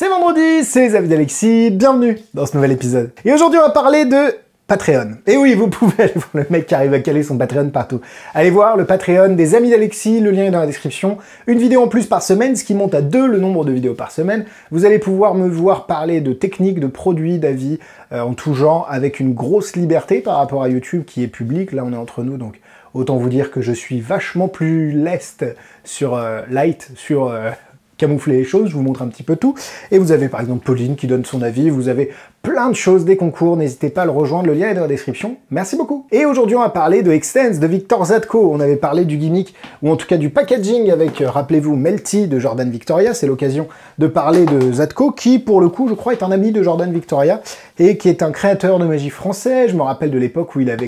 C'est vendredi, c'est les avis d'Alexis, bienvenue dans ce nouvel épisode. Et aujourd'hui on va parler de Patreon. Et oui, vous pouvez aller voir le mec qui arrive à caler son Patreon partout. Allez voir le Patreon des amis d'Alexis, le lien est dans la description. Une vidéo en plus par semaine, ce qui monte à deux le nombre de vidéos par semaine. Vous allez pouvoir me voir parler de techniques, de produits, d'avis euh, en tout genre, avec une grosse liberté par rapport à YouTube qui est public. Là, on est entre nous, donc autant vous dire que je suis vachement plus leste sur euh, Light, sur euh, camoufler les choses, je vous montre un petit peu tout. Et vous avez par exemple Pauline qui donne son avis, vous avez plein de choses des concours, n'hésitez pas à le rejoindre, le lien est dans la description. Merci beaucoup Et aujourd'hui on va parler de Extends de Victor Zadko, on avait parlé du gimmick, ou en tout cas du packaging avec, euh, rappelez-vous, Melty de Jordan Victoria, c'est l'occasion de parler de Zadko, qui pour le coup je crois est un ami de Jordan Victoria, et qui est un créateur de magie français, je me rappelle de l'époque où il avait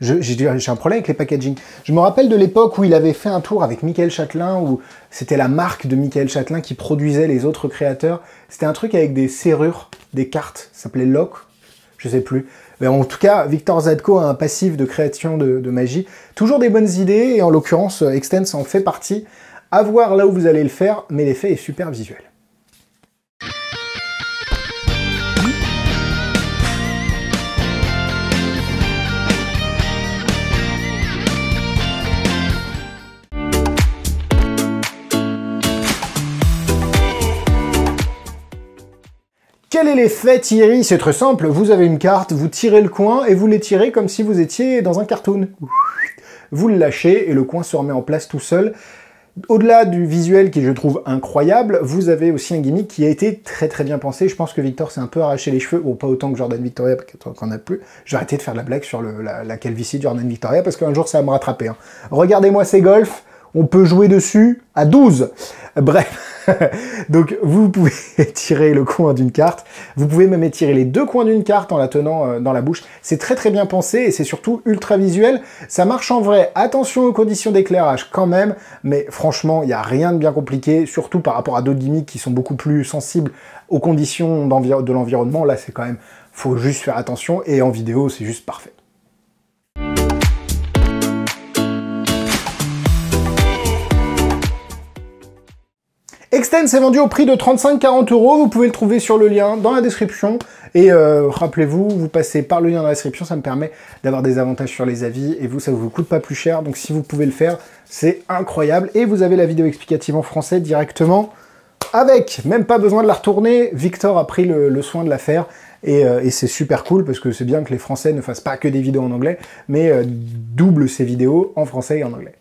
j'ai un problème avec les packaging. Je me rappelle de l'époque où il avait fait un tour avec Michael Châtelain, où c'était la marque de Michael Châtelain qui produisait les autres créateurs. C'était un truc avec des serrures, des cartes, ça s'appelait Lock, je sais plus. Mais en tout cas, Victor Zadko a un passif de création de, magie. Toujours des bonnes idées, et en l'occurrence, Extense en fait partie. À voir là où vous allez le faire, mais l'effet est super visuel. Quel est l'effet, Thierry C'est très simple, vous avez une carte, vous tirez le coin et vous l'étirez comme si vous étiez dans un cartoon. Vous le lâchez et le coin se remet en place tout seul. Au-delà du visuel qui je trouve incroyable, vous avez aussi un gimmick qui a été très très bien pensé. Je pense que Victor s'est un peu arraché les cheveux, ou pas autant que Jordan Victoria parce qu'on a plus. J'ai arrêté de faire la blague sur le, la, calvitie de Jordan Victoria parce qu'un jour ça va me rattraper. Hein. Regardez-moi ces golfs, on peut jouer dessus à 12. Bref, donc vous pouvez tirer le coin d'une carte, vous pouvez même étirer les deux coins d'une carte en la tenant euh, dans la bouche. C'est très très bien pensé et c'est surtout ultra visuel. Ça marche en vrai, attention aux conditions d'éclairage quand même, mais franchement, il n'y a rien de bien compliqué, surtout par rapport à d'autres gimmicks qui sont beaucoup plus sensibles aux conditions de l'environnement. Là, c'est quand même, faut juste faire attention et en vidéo, c'est juste parfait. Extend s'est vendu au prix de 35-40 euros, vous pouvez le trouver sur le lien dans la description. Et euh, rappelez-vous, vous passez par le lien dans la description, ça me permet d'avoir des avantages sur les avis, et vous, ça ne vous coûte pas plus cher, donc si vous pouvez le faire, c'est incroyable. Et vous avez la vidéo explicative en français directement avec, même pas besoin de la retourner, Victor a pris le, soin de la faire, euh, et, c'est super cool, parce que c'est bien que les Français ne fassent pas que des vidéos en anglais, mais euh, double ces vidéos en français et en anglais.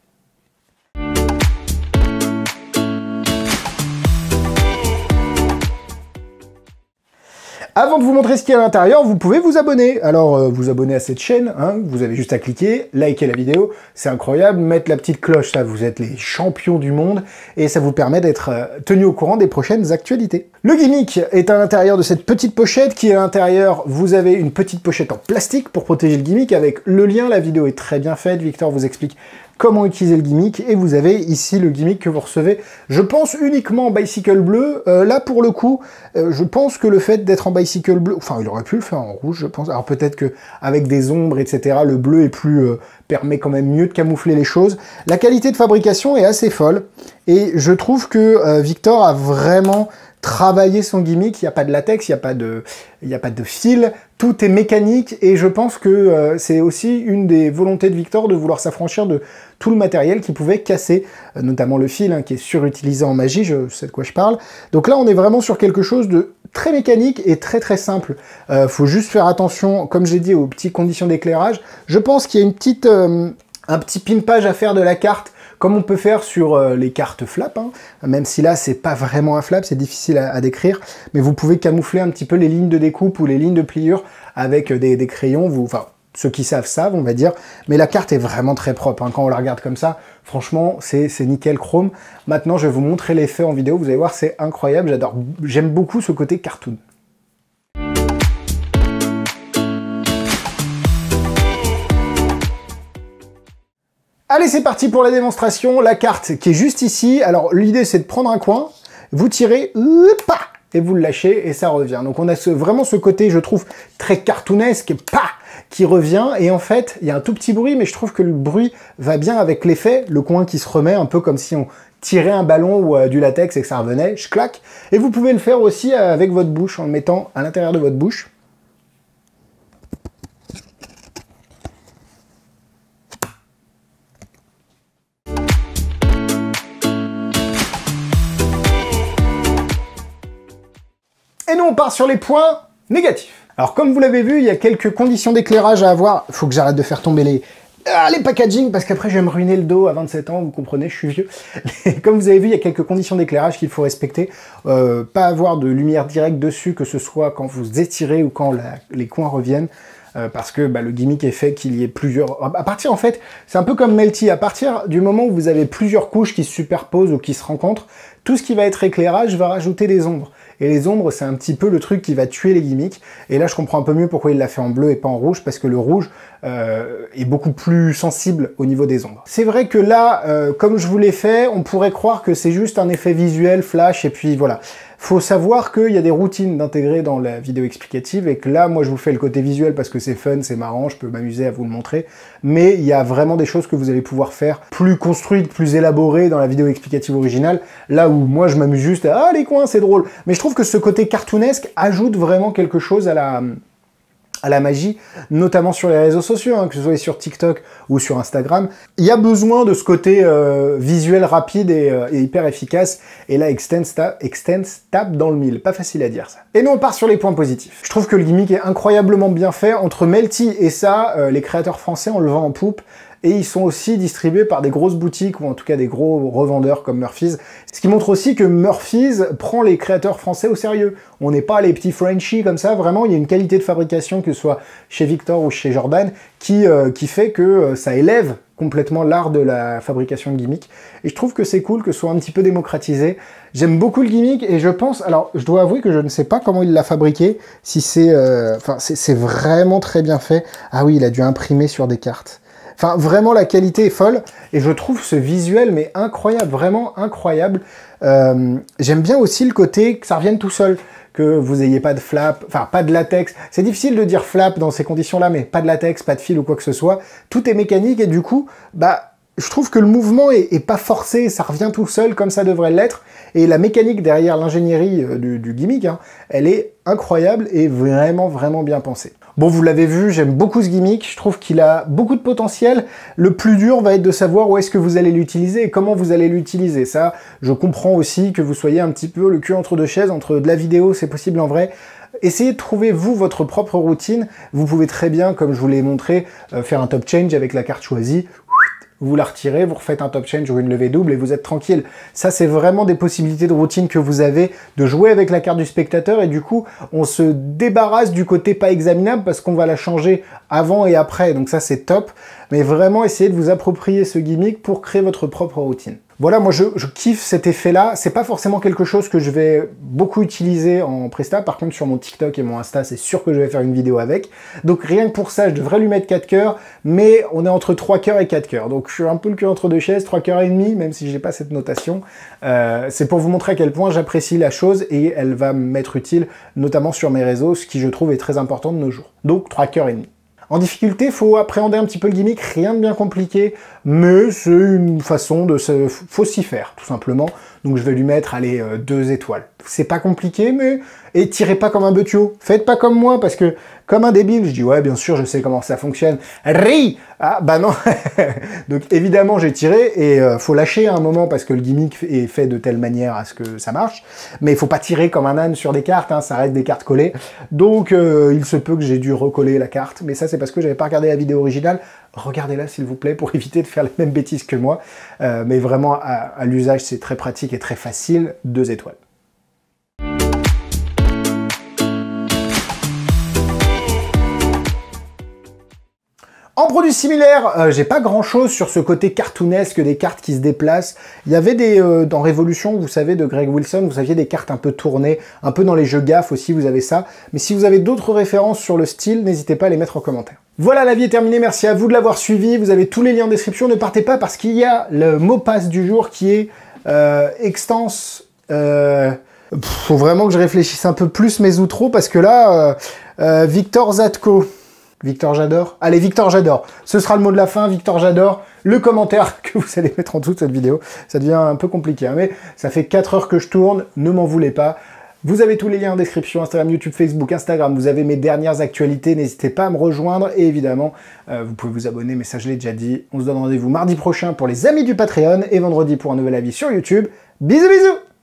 Avant de vous montrer ce qu'il y a à l'intérieur, vous pouvez vous abonner. Alors, euh, vous abonnez à cette chaîne, hein, vous avez juste à cliquer, liker la vidéo, c'est incroyable, mettre la petite cloche, ça vous êtes les champions du monde, et ça vous permet d'être euh, tenu au courant des prochaines actualités. Le gimmick est à l'intérieur de cette petite pochette, qui est à l'intérieur, vous avez une petite pochette en plastique pour protéger le gimmick, avec le lien, la vidéo est très bien faite, Victor vous explique comment utiliser le gimmick. Et vous avez ici le gimmick que vous recevez, je pense uniquement en bicycle bleu. Euh, là, pour le coup, euh, je pense que le fait d'être en bicycle bleu, enfin, il aurait pu le faire en rouge, je pense. Alors peut-être que avec des ombres, etc., le bleu est plus euh, permet quand même mieux de camoufler les choses. La qualité de fabrication est assez folle. Et je trouve que Victor a vraiment travailler son gimmick, il n'y a pas de latex, il n'y a, pas de, a pas de fil, tout est mécanique et je pense que euh, c'est aussi une des volontés de Victor de vouloir s'affranchir de tout le matériel qui pouvait casser, euh, notamment le fil hein, qui est surutilisé en magie, je sais de quoi je parle. Donc là on est vraiment sur quelque chose de très mécanique et très très simple. Euh, faut juste faire attention, comme j'ai dit, aux petites conditions d'éclairage. Je pense qu'il y a une petite, un petit pimpage à faire de la carte comme on peut faire sur euh, les cartes flap, hein, même si là c'est pas vraiment un flap, c'est difficile à, décrire, mais vous pouvez camoufler un petit peu les lignes de découpe ou les lignes de pliure avec euh, des, crayons, vous, enfin ceux qui savent savent, on va dire, mais la carte est vraiment très propre. Hein. Quand on la regarde comme ça, franchement, c'est nickel chrome. Maintenant, je vais vous montrer l'effet en vidéo, vous allez voir, c'est incroyable, j'adore, j'aime beaucoup ce côté cartoon. Allez, c'est parti pour la démonstration. La carte qui est juste ici. Alors, l'idée, c'est de prendre un coin, vous tirez, et vous le lâchez, et ça revient. Donc, on a vraiment ce côté, je trouve, très cartoonesque, pas qui revient, et en fait, il y a un tout petit bruit, mais je trouve que le bruit va bien avec l'effet, le coin qui se remet, un peu comme si on tirait un ballon ou euh, du latex et que ça revenait, je claque. Et vous pouvez le faire aussi euh, avec votre bouche en le mettant à l'intérieur de votre bouche. Et nous, on part sur les points négatifs. Alors, comme vous l'avez vu, il y a quelques conditions d'éclairage à avoir. Faut que j'arrête de faire tomber les, ah, les packaging, parce qu'après je vais me ruiner le dos à 27 ans, vous comprenez, je suis vieux. Comme vous avez vu, il y a quelques conditions d'éclairage qu'il faut respecter. Euh, pas avoir de lumière directe dessus, que ce soit quand vous étirez ou quand les coins reviennent. Euh, parce que bah, le gimmick est fait qu'il y ait plusieurs... À partir, en fait, c'est un peu comme Melty, à partir du moment où vous avez plusieurs couches qui se superposent ou qui se rencontrent, tout ce qui va être éclairage va rajouter des ombres. Et les ombres, c'est un petit peu le truc qui va tuer les gimmicks. Et là, je comprends un peu mieux pourquoi il l'a fait en bleu et pas en rouge, parce que le rouge euh, est beaucoup plus sensible au niveau des ombres. C'est vrai que là, euh, comme je vous l'ai fait, on pourrait croire que c'est juste un effet visuel, flash, et puis voilà. Faut savoir qu'il y a des routines d'intégrer dans la vidéo explicative et que là, moi, je vous fais le côté visuel parce que c'est fun, c'est marrant, je peux m'amuser à vous le montrer. Mais il y a vraiment des choses que vous allez pouvoir faire plus construites, plus élaborées dans la vidéo explicative originale. Là où moi, je m'amuse juste à, ah, les coins, c'est drôle. Mais je trouve que ce côté cartoonesque ajoute vraiment quelque chose à la, à la magie, notamment sur les réseaux sociaux, hein, que ce soit sur TikTok ou sur Instagram. Il y a besoin de ce côté euh, visuel rapide euh, et, hyper efficace. Et là, Extends tape, dans le mille. Pas facile à dire ça. Et nous, on part sur les points positifs. Je trouve que le gimmick est incroyablement bien fait. Entre Melty et ça, euh, les créateurs français, en le en poupe et ils sont aussi distribués par des grosses boutiques ou en tout cas des gros revendeurs comme Murphy's. Ce qui montre aussi que Murphy's prend les créateurs français au sérieux. On n'est pas les petits Frenchies comme ça, vraiment, il y a une qualité de fabrication, que ce soit chez Victor ou chez Jordan, qui, euh, fait que euh, ça élève complètement l'art de la fabrication de gimmicks. Et je trouve que c'est cool que ce soit un petit peu démocratisé. J'aime beaucoup le gimmick et je pense... Alors, je dois avouer que je ne sais pas comment il l'a fabriqué, si c'est... Euh, enfin, c'est vraiment très bien fait. Ah oui, il a dû imprimer sur des cartes. Enfin, vraiment, la qualité est folle. Et je trouve ce visuel, mais incroyable, vraiment incroyable. Euh, j'aime bien aussi le côté que ça revienne tout seul, que vous ayez pas de flap, enfin, pas de latex. C'est difficile de dire flap dans ces conditions-là, mais pas de latex, pas de fil ou quoi que ce soit. Tout est mécanique et du coup, bah, je trouve que le mouvement est, pas forcé, ça revient tout seul comme ça devrait l'être, et la mécanique derrière l'ingénierie euh, du, gimmick, hein, elle est incroyable et vraiment vraiment bien pensée. Bon, vous l'avez vu, j'aime beaucoup ce gimmick, je trouve qu'il a beaucoup de potentiel. Le plus dur va être de savoir où est-ce que vous allez l'utiliser et comment vous allez l'utiliser. Ça, je comprends aussi que vous soyez un petit peu le cul entre deux chaises, entre de la vidéo, c'est possible en vrai, Essayez de trouver vous votre propre routine. Vous pouvez très bien, comme je vous l'ai montré, euh, faire un top change avec la carte choisie vous la retirez, vous refaites un top change ou une levée double et vous êtes tranquille. Ça, c'est vraiment des possibilités de routine que vous avez de jouer avec la carte du spectateur et du coup, on se débarrasse du côté pas examinable parce qu'on va la changer avant et après. Donc ça, c'est top. Mais vraiment, essayez de vous approprier ce gimmick pour créer votre propre routine. Voilà, moi je, kiffe cet effet-là. C'est pas forcément quelque chose que je vais beaucoup utiliser en Presta. Par contre, sur mon TikTok et mon Insta, c'est sûr que je vais faire une vidéo avec. Donc rien que pour ça, je devrais lui mettre 4 cœurs, mais on est entre 3 cœurs et 4 cœurs. Donc je suis un peu le cul entre deux chaises, 3 cœurs et demi, même si j'ai pas cette notation. Euh, c'est pour vous montrer à quel point j'apprécie la chose et elle va m'être utile, notamment sur mes réseaux, ce qui je trouve est très important de nos jours. Donc 3 cœurs et demi. En difficulté, faut appréhender un petit peu le gimmick, rien de bien compliqué mais c'est une façon de se... faut faire, tout simplement. Donc je vais lui mettre, allez, euh, deux étoiles. C'est pas compliqué, mais... Et tirez pas comme un butio Faites pas comme moi, parce que, comme un débile, je dis, ouais, bien sûr, je sais comment ça fonctionne. Ri Ah, bah non Donc évidemment, j'ai tiré, et euh, faut lâcher à un moment, parce que le gimmick est fait de telle manière à ce que ça marche. Mais il faut pas tirer comme un âne sur des cartes, hein, ça reste des cartes collées. Donc, euh, il se peut que j'ai dû recoller la carte, mais ça, c'est parce que j'avais pas regardé la vidéo originale. Regardez-la, s'il vous plaît, pour éviter de faire faire la même bêtise que moi. Euh, mais vraiment, à l'usage, c'est très pratique et très facile. Deux étoiles. En produits similaires, euh, j'ai pas grand chose sur ce côté cartoonesque des cartes qui se déplacent. Il y avait des, euh, dans Révolution, vous savez, de Greg Wilson, vous aviez des cartes un peu tournées, un peu dans les jeux gaffes aussi, vous avez ça. Mais si vous avez d'autres références sur le style, n'hésitez pas à les mettre en commentaire. Voilà, la vie est terminée, merci à vous de l'avoir suivi, vous avez tous les liens en description, ne partez pas parce qu'il y a le mot passe du jour qui est euh, extense... Il euh, faut vraiment que je réfléchisse un peu plus mes outros parce que là, Victor Zatko... Victor J'adore Allez, Victor J'adore. Ce sera le mot de la fin, Victor J'adore. Le commentaire que vous allez mettre en dessous de cette vidéo. Ça devient un peu compliqué, hein, mais ça fait 4 heures que je tourne, ne m'en voulez pas. Vous avez tous les liens en description, Instagram, YouTube, Facebook, Instagram, vous avez mes dernières actualités, n'hésitez pas à me rejoindre et évidemment, euh, vous pouvez vous abonner, mais ça je l'ai déjà dit. On se donne rendez-vous mardi prochain pour les amis du Patreon et vendredi pour un nouvel avis sur YouTube. Bisous bisous